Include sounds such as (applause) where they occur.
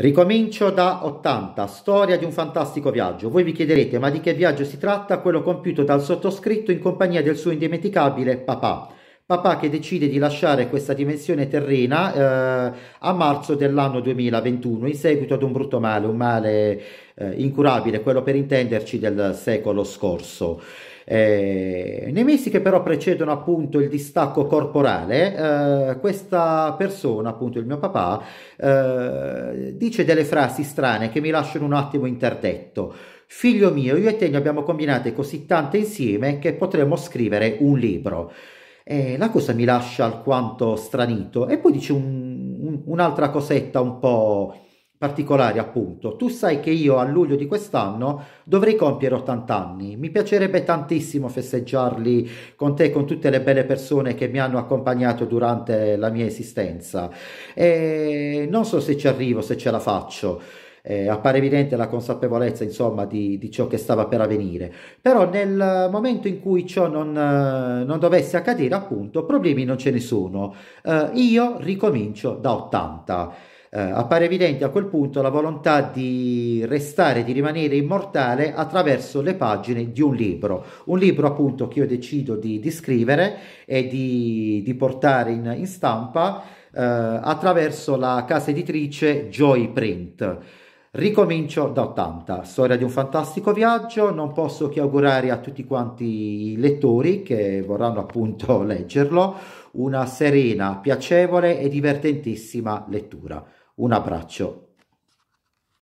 Ricomincio da 80, storia di un fantastico viaggio. Voi vi chiederete ma di che viaggio si tratta? Quello compiuto dal sottoscritto in compagnia del suo indimenticabile papà papà che decide di lasciare questa dimensione terrena eh, a marzo dell'anno 2021 in seguito ad un brutto male, un male eh, incurabile, quello per intenderci del secolo scorso. Eh, nei mesi che però precedono appunto il distacco corporale, eh, questa persona, appunto il mio papà, eh, dice delle frasi strane che mi lasciano un attimo interdetto. Figlio mio, io e te ne abbiamo combinate così tante insieme che potremmo scrivere un libro. Eh, la cosa mi lascia alquanto stranito. E poi dice un, un, un'altra cosetta un po' particolare, appunto. Tu sai che io a luglio di quest'anno dovrei compiere 80 anni. Mi piacerebbe tantissimo festeggiarli con te, con tutte le belle persone che mi hanno accompagnato durante la mia esistenza. E non so se ci arrivo, se ce la faccio eh, appare evidente la consapevolezza insomma di, di, ciò che stava per avvenire però nel momento in cui ciò non, eh, non dovesse accadere appunto problemi non ce ne sono eh, io ricomincio da 80 eh, appare evidente a quel punto la volontà di restare, di rimanere immortale attraverso le pagine di un libro, un libro appunto che io decido di, di scrivere e di, di portare in, in stampa eh, attraverso la casa editrice Joy Print. Ricomincio da 80, storia di un fantastico viaggio, non posso che augurare a tutti quanti i lettori che vorranno appunto (laughs) leggerlo una serena, piacevole e divertentissima lettura. Un abbraccio